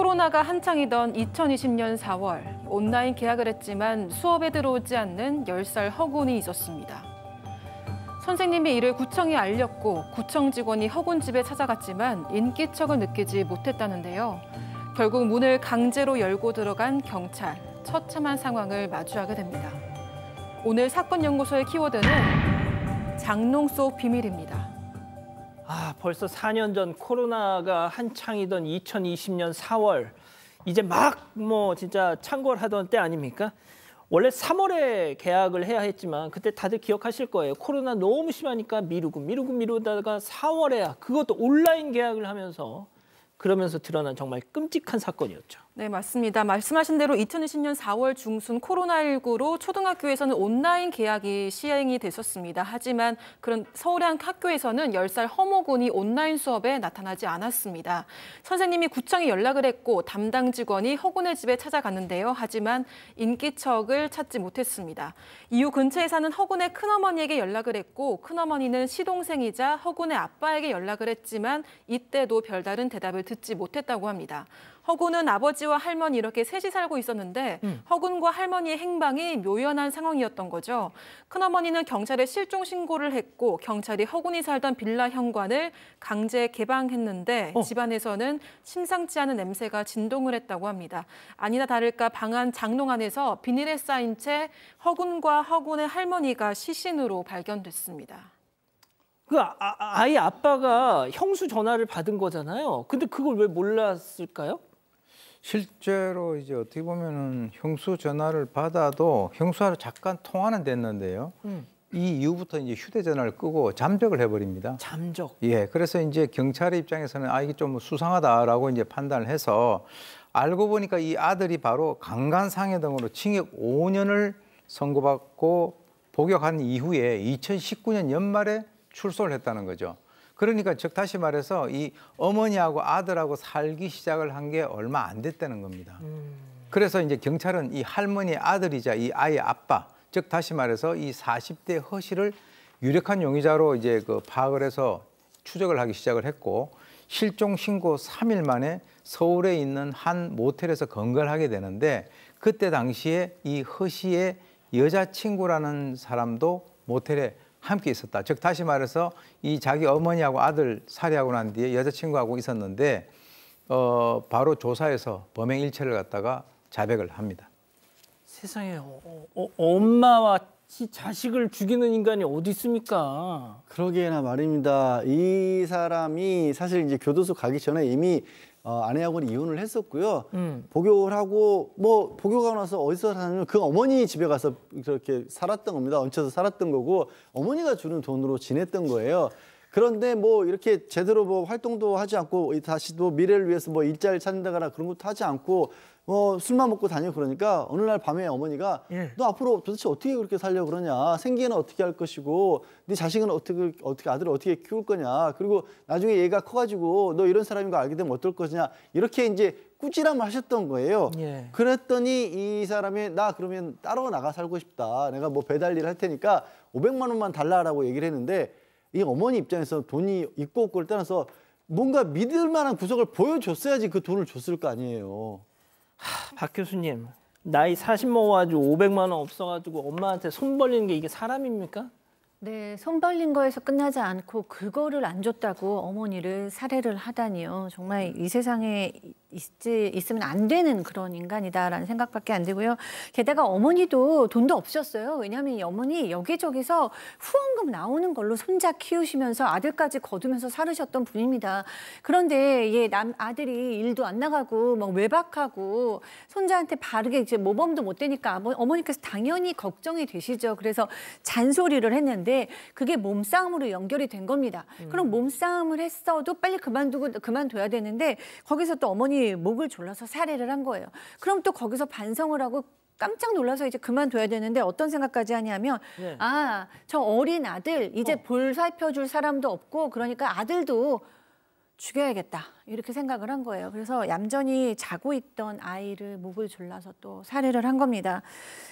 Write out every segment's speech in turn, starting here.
코로나가 한창이던 2020년 4월 온라인 계약을 했지만 수업에 들어오지 않는 10살 허군이 있었습니다. 선생님이 이를 구청에 알렸고 구청 직원이 허군 집에 찾아갔지만 인기척을 느끼지 못했다는데요. 결국 문을 강제로 열고 들어간 경찰, 처참한 상황을 마주하게 됩니다. 오늘 사건연구소의 키워드는 장롱 속 비밀입니다. 벌써 4년 전 코로나가 한창이던 2020년 4월 이제 막 뭐 진짜 창궐하던 때 아닙니까? 원래 3월에 계약을 해야 했지만 그때 다들 기억하실 거예요. 코로나 너무 심하니까 미루고 미루고 미루다가 4월에야 그것도 온라인 계약을 하면서 그러면서 드러난 정말 끔찍한 사건이었죠. 네, 맞습니다. 말씀하신 대로 2020년 4월 중순 코로나19로 초등학교에서는 온라인 개학이 시행이 됐었습니다. 하지만 그런 서울의 한 학교에서는 10살 허모군이 온라인 수업에 나타나지 않았습니다. 선생님이 구청에 연락을 했고 담당 직원이 허군의 집에 찾아갔는데요. 하지만 인기척을 찾지 못했습니다. 이후 근처에 사는 허군의 큰어머니에게 연락을 했고 큰어머니는 시동생이자 허군의 아빠에게 연락을 했지만 이때도 별다른 대답을 듣지 못했다고 합니다. 허군은 아버지와 할머니 이렇게 셋이 살고 있었는데 음. 허군과 할머니의 행방이 묘연한 상황이었던 거죠. 큰어머니는 경찰에 실종 신고를 했고 경찰이 허군이 살던 빌라 현관을 강제 개방했는데 어. 집안에서는 심상치 않은 냄새가 진동을 했다고 합니다. 아니나 다를까 방안 장롱 안에서 비닐에 쌓인 채 허군과 허군의 할머니가 시신으로 발견됐습니다. 그 아, 아 아이 아 아빠가 형수 전화를 받은 거잖아요. 근데 그걸 왜 몰랐을까요? 실제로 이제 어떻게 보면은 형수 전화를 받아도 형수와 잠깐 통화는 됐는데요. 음. 이 이후부터 이제 휴대전화를 끄고 잠적을 해버립니다. 잠적. 예, 그래서 이제 경찰의 입장에서는 아 이게 좀 수상하다라고 이제 판단을 해서 알고 보니까 이 아들이 바로 강간상해 등으로 징역 5년을 선고받고 복역한 이후에 2019년 연말에 출소를 했다는 거죠. 그러니까 즉 다시 말해서 이 어머니하고 아들하고 살기 시작을 한 게 얼마 안 됐다는 겁니다. 음. 그래서 이제 경찰은 이 할머니 아들이자 이 아이의 아빠, 즉 다시 말해서 이 40대 허씨를 유력한 용의자로 이제 그 파악을 해서 추적을 하기 시작을 했고 실종 신고 3일 만에 서울에 있는 한 모텔에서 건걸하게 되는데 그때 당시에 이허 씨의 여자친구라는 사람도 모텔에 함께 있었다. 즉 다시 말해서 이 자기 어머니하고 아들 살해하고 난 뒤에 여자친구하고 있었는데 어, 바로 조사해서 범행 일체를 갖다가 자백을 합니다. 세상에 어, 어, 어 엄마와 자식을 죽이는 인간이 어디 있습니까? 그러게나 말입니다. 이 사람이 사실 이제 교도소 가기 전에 이미 어, 아내하고는 이혼을 했었고요. 음. 복역을 하고 뭐 복역하고 나서 어디서 사냐면 그 어머니 집에 가서 그렇게 살았던 겁니다. 얹혀서 살았던 거고 어머니가 주는 돈으로 지냈던 거예요. 그런데 뭐 이렇게 제대로 뭐 활동도 하지 않고 다시 또 미래를 위해서 뭐 일자리를 찾는다거나 그런 것도 하지 않고 뭐 술만 먹고 다녀 그러니까 어느 날 밤에 어머니가 예. 너 앞으로 도대체 어떻게 그렇게 살려 그러냐 생계는 어떻게 할 것이고 네 자식은 어떻게 어떻게 아들을 어떻게 키울 거냐 그리고 나중에 얘가 커가지고 너 이런 사람인 거 알게 되면 어떨 것이냐 이렇게 이제 꾸지람을 하셨던 거예요. 예. 그랬더니 이 사람이 나 그러면 따로 나가 살고 싶다. 내가 뭐 배달 일할 테니까 500만 원만 달라라고 얘기를 했는데 이 어머니 입장에서 돈이 있고 없고를 떠나서 뭔가 믿을 만한 구석을 보여줬어야지 그 돈을 줬을 거 아니에요. 박 교수님 나이 40 먹어가지고 500만 원 없어가지고 엄마한테 손 벌리는 게 이게 사람입니까? 네, 손 벌린 거에서 끝나지 않고 그거를 안 줬다고 어머니를 살해를 하다니요. 정말 이 세상에 있지, 있으면 안 되는 그런 인간이다라는 생각밖에 안되고요 게다가 어머니도 돈도 없으셨어요. 왜냐하면 어머니 여기저기서 후원금 나오는 걸로 손자 키우시면서 아들까지 거두면서 살으셨던 분입니다. 그런데 얘 남, 아들이 일도 안 나가고 막 외박하고 손자한테 바르게 이제 모범도 못 되니까 어머니께서 당연히 걱정이 되시죠. 그래서 잔소리를 했는데 그게 몸싸움으로 연결이 된 겁니다. 음. 그럼 몸싸움을 했어도 빨리 그만두고 그만둬야 되는데 거기서 또 어머니 목을 졸라서 살해를 한 거예요. 그럼 또 거기서 반성을 하고 깜짝 놀라서 이제 그만둬야 되는데 어떤 생각까지 하냐면 네. 아저 어린 아들 이제 어. 볼 살펴줄 사람도 없고 그러니까 아들도 죽여야겠다 이렇게 생각을 한 거예요. 그래서 얌전히 자고 있던 아이를 목을 졸라서 또 살해를 한 겁니다.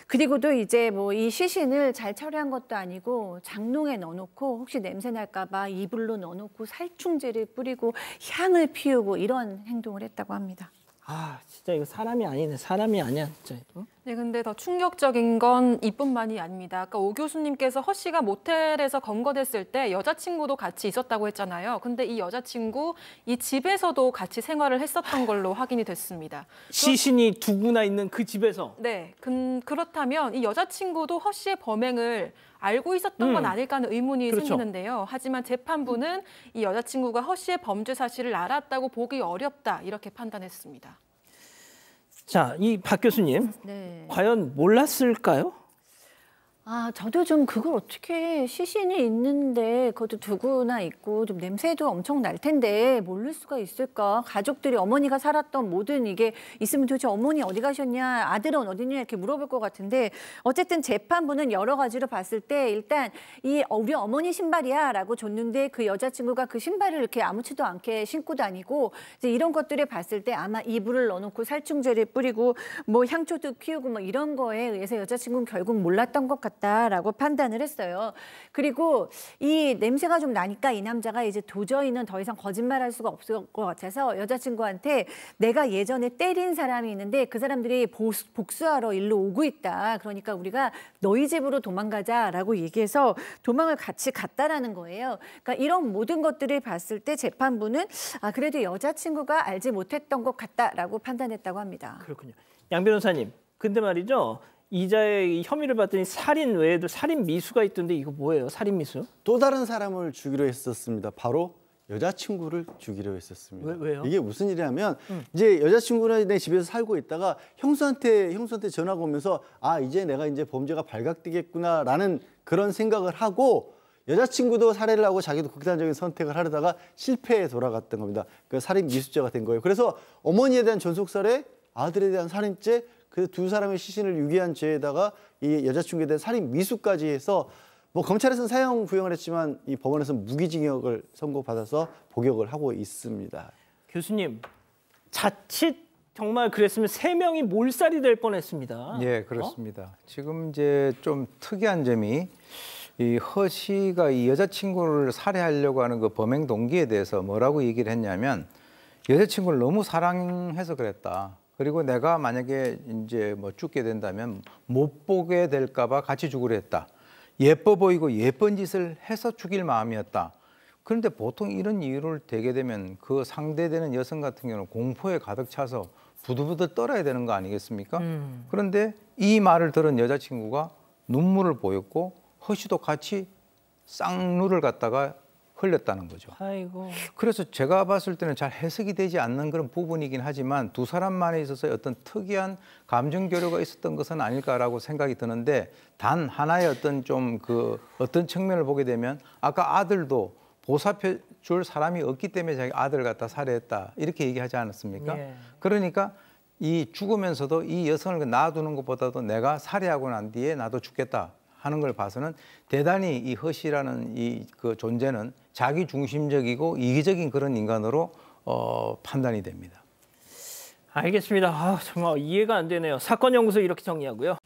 그리고 또 이제 뭐 이 시신을 잘 처리한 것도 아니고 장롱에 넣어놓고 혹시 냄새 날까봐 이불로 넣어놓고 살충제를 뿌리고 향을 피우고 이런 행동을 했다고 합니다. 아 진짜 이거 사람이 아니네 사람이 아니야 진짜. 어? 네, 근데 더 충격적인 건 이뿐만이 아닙니다. 아까 오 교수님께서 허 씨가 모텔에서 검거됐을 때 여자친구도 같이 있었다고 했잖아요. 근데 이 여자친구 이 집에서도 같이 생활을 했었던 걸로 확인이 됐습니다. 시신이 두구나 있는 그 집에서? 네, 그, 그렇다면 이 여자친구도 허 씨의 범행을 알고 있었던 음. 건 아닐까 하는 의문이 그렇죠. 생기는데요. 하지만 재판부는 이 여자친구가 허 씨의 범죄 사실을 알았다고 보기 어렵다 이렇게 판단했습니다. 자, 이 박 교수님, 네. 과연 몰랐을까요? 아, 저도 좀 그걸 어떻게 시신이 있는데 그것도 두구나 있고 좀 냄새도 엄청 날 텐데 모를 수가 있을까? 가족들이 어머니가 살았던 모든 이게 있으면 도대체 어머니 어디 가셨냐, 아들은 어디냐 이렇게 물어볼 것 같은데 어쨌든 재판부는 여러 가지로 봤을 때 일단 이 어, 우리 어머니 신발이야라고 줬는데 그 여자친구가 그 신발을 이렇게 아무치도 않게 신고 다니고 이제 이런 것들을 봤을 때 아마 이불을 넣어놓고 살충제를 뿌리고 뭐 향초도 키우고 뭐 이런 거에 의해서 여자친구는 결국 몰랐던 것 같아요. 같다라고 판단을 했어요. 그리고 이 냄새가 좀 나니까 이 남자가 이제 도저히는 더 이상 거짓말할 수가 없을 것 같아서 여자친구한테 내가 예전에 때린 사람이 있는데 그 사람들이 보수, 복수하러 일로 오고 있다. 그러니까 우리가 너희 집으로 도망가자라고 얘기해서 도망을 같이 갔다라는 거예요. 그러니까 이런 모든 것들을 봤을 때 재판부는 아 그래도 여자친구가 알지 못했던 것 같다라고 판단했다고 합니다. 그렇군요. 양 변호사님, 근데 말이죠. 이자의 혐의를 받더니 살인 외에도 살인 미수가 있던데 이거 뭐예요? 살인 미수? 또 다른 사람을 죽이려 했었습니다. 바로 여자친구를 죽이려 했었습니다. 왜, 요 이게 무슨 일이냐면 음. 이제 여자친구는 내 집에서 살고 있다가 형수한테 형수한테 전화가 오면서 아 이제 내가 이제 범죄가 발각되겠구나라는 그런 생각을 하고 여자친구도 살해를 하고 자기도 극단적인 선택을 하려다가 실패에 돌아갔던 겁니다. 그 살인 미수죄가 된 거예요. 그래서 어머니에 대한 전속살해, 아들에 대한 살인죄, 그래서 두 사람의 시신을 유기한 죄에다가 이 여자친구에 대한 살인 미수까지 해서 뭐 검찰에서는 사형 구형을 했지만 이 법원에서는 무기징역을 선고받아서 복역을 하고 있습니다. 교수님, 자칫 정말 그랬으면 세 명이 몰살이 될 뻔했습니다. 예, 어? 그렇습니다. 어? 지금 이제 좀 특이한 점이 이허 씨가 이 여자친구를 살해하려고 하는 그 범행 동기에 대해서 뭐라고 얘기를 했냐면 여자친구를 너무 사랑해서 그랬다. 그리고 내가 만약에 이제 뭐 죽게 된다면 못 보게 될까봐 같이 죽으려 했다. 예뻐 보이고 예쁜 짓을 해서 죽일 마음이었다. 그런데 보통 이런 이유를 대게 되면 그 상대되는 여성 같은 경우는 공포에 가득 차서 부들부들 떨어야 되는 거 아니겠습니까? 음. 그런데 이 말을 들은 여자친구가 눈물을 보였고 허씨도 같이 쌍눈을 갖다가 흘렸다는 거죠. 아이고. 그래서 제가 봤을 때는 잘 해석이 되지 않는 그런 부분이긴 하지만 두 사람만에 있어서 어떤 특이한 감정 교류가 있었던 것은 아닐까라고 생각이 드는데 단 하나의 어떤 좀 그 어떤 측면을 보게 되면 아까 아들도 보살펴 줄 사람이 없기 때문에 자기 아들 갖다 살해했다 이렇게 얘기하지 않았습니까? 예. 그러니까 이 죽으면서도 이 여성을 놔두는 것보다도 내가 살해하고 난 뒤에 나도 죽겠다 하는 걸 봐서는 대단히 이 허씨라는 이 그 존재는 자기 중심적이고 이기적인 그런 인간으로 어, 판단이 됩니다. 알겠습니다. 아, 정말 이해가 안 되네요. 사건 연구소 이렇게 정리하고요.